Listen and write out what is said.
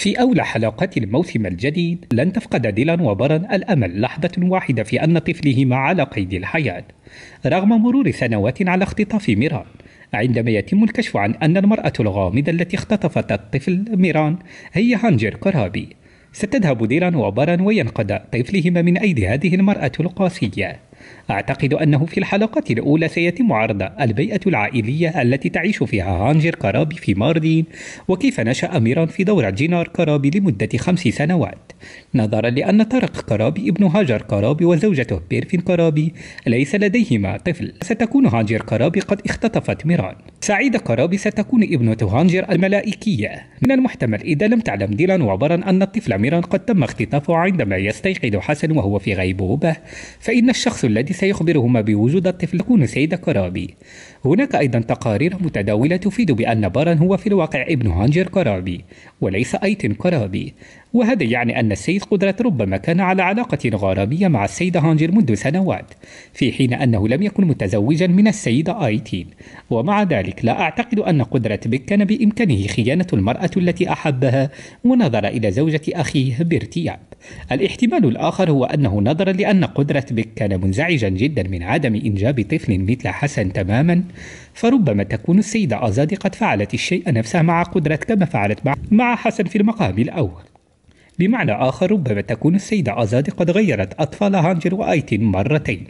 في أولى حلقات الموسم الجديد لن تفقد ديلان وبرن الأمل لحظة واحدة في أن طفلهما على قيد الحياة رغم مرور سنوات على اختطاف ميران عندما يتم الكشف عن أن المرأة الغامضة التي اختطفت الطفل ميران هي هانجر كرابي ستذهب ديلان وبرن وينقذ طفلهما من أيدي هذه المرأة القاسية أعتقد أنه في الحلقة الأولى سيتم عرض البيئة العائلية التي تعيش فيها هانجر كرابي في ماردين وكيف نشأ ميران في دورة جينار كرابي لمدة خمس سنوات نظرا لأن طارق كرابي ابن هاجر كرابي وزوجته بيرفين كرابي ليس لديهما طفل ستكون هانجر كرابي قد اختطفت ميران سعيدة كرابي ستكون ابنة هانجر الملائكية من المحتمل إذا لم تعلم ديلان وبرا أن الطفل ميران قد تم اختطافه عندما يستيقظ حسن وهو في غيبوبة فإن الشخص الذي الذي سيخبرهما بوجود الطفل يكون سيد كرابي هناك أيضا تقارير متداولة تفيد بأن باران هو في الواقع ابن هانجر كرابي وليس أيتن كرابي وهذا يعني أن السيد قدرت ربما كان على علاقة غرامية مع السيدة هانجر منذ سنوات في حين أنه لم يكن متزوجا من السيدة آيتين ومع ذلك لا أعتقد أن قدرة بك كان بإمكانه خيانة المرأة التي أحبها ونظر إلى زوجة أخيه بارتياب الاحتمال الآخر هو أنه نظرا لأن قدرة بك كان منزعجا جدا من عدم إنجاب طفل مثل حسن تماما فربما تكون السيدة أزادي قد فعلت الشيء نفسه مع قدرة كما فعلت مع حسن في المقام الأول بمعنى آخر ربما تكون السيدة آزاد قد غيرت أطفال هانجر وآيتين مرتين